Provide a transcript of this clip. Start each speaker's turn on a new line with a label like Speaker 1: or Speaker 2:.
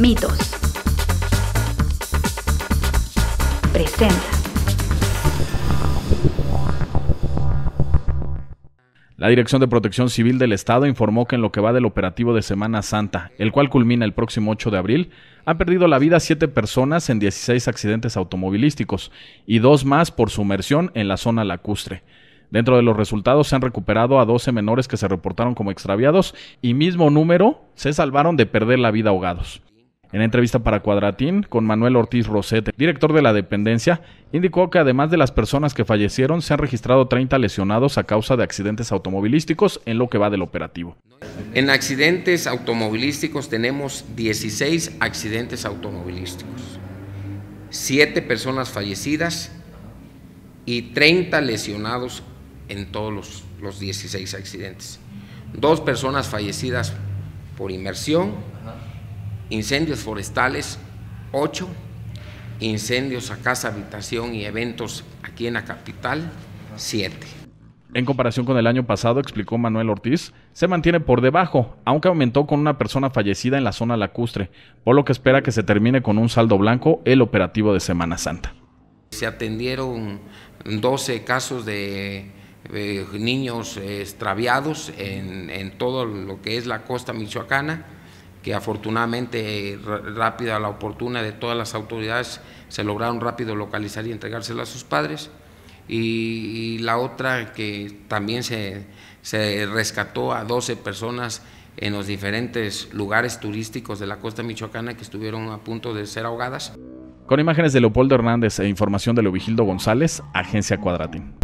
Speaker 1: Mitos. Presenta. La Dirección de Protección Civil del Estado informó que en lo que va del operativo de Semana Santa, el cual culmina el próximo 8 de abril, han perdido la vida siete personas en 16 accidentes automovilísticos y dos más por sumersión en la zona lacustre. Dentro de los resultados se han recuperado a 12 menores que se reportaron como extraviados y mismo número se salvaron de perder la vida ahogados. En entrevista para Cuadratín con Manuel Ortiz Rosete, director de la dependencia, indicó que además de las personas que fallecieron, se han registrado 30 lesionados a causa de accidentes automovilísticos en lo que va del operativo.
Speaker 2: En accidentes automovilísticos tenemos 16 accidentes automovilísticos, 7 personas fallecidas y 30 lesionados en todos los, los 16 accidentes. Dos personas fallecidas por inmersión incendios forestales 8, incendios a casa, habitación y eventos aquí en la capital 7.
Speaker 1: En comparación con el año pasado, explicó Manuel Ortiz, se mantiene por debajo, aunque aumentó con una persona fallecida en la zona lacustre, por lo que espera que se termine con un saldo blanco el operativo de Semana Santa.
Speaker 2: Se atendieron 12 casos de eh, niños eh, extraviados en, en todo lo que es la costa michoacana y afortunadamente rápida, la oportuna de todas las autoridades, se lograron rápido localizar y entregársela a sus padres. Y, la otra que también se, rescató a 12 personas en los diferentes lugares turísticos de la costa michoacana que estuvieron a punto de ser ahogadas.
Speaker 1: Con imágenes de Leopoldo Hernández e información de Leovigildo González, Agencia Cuadratín.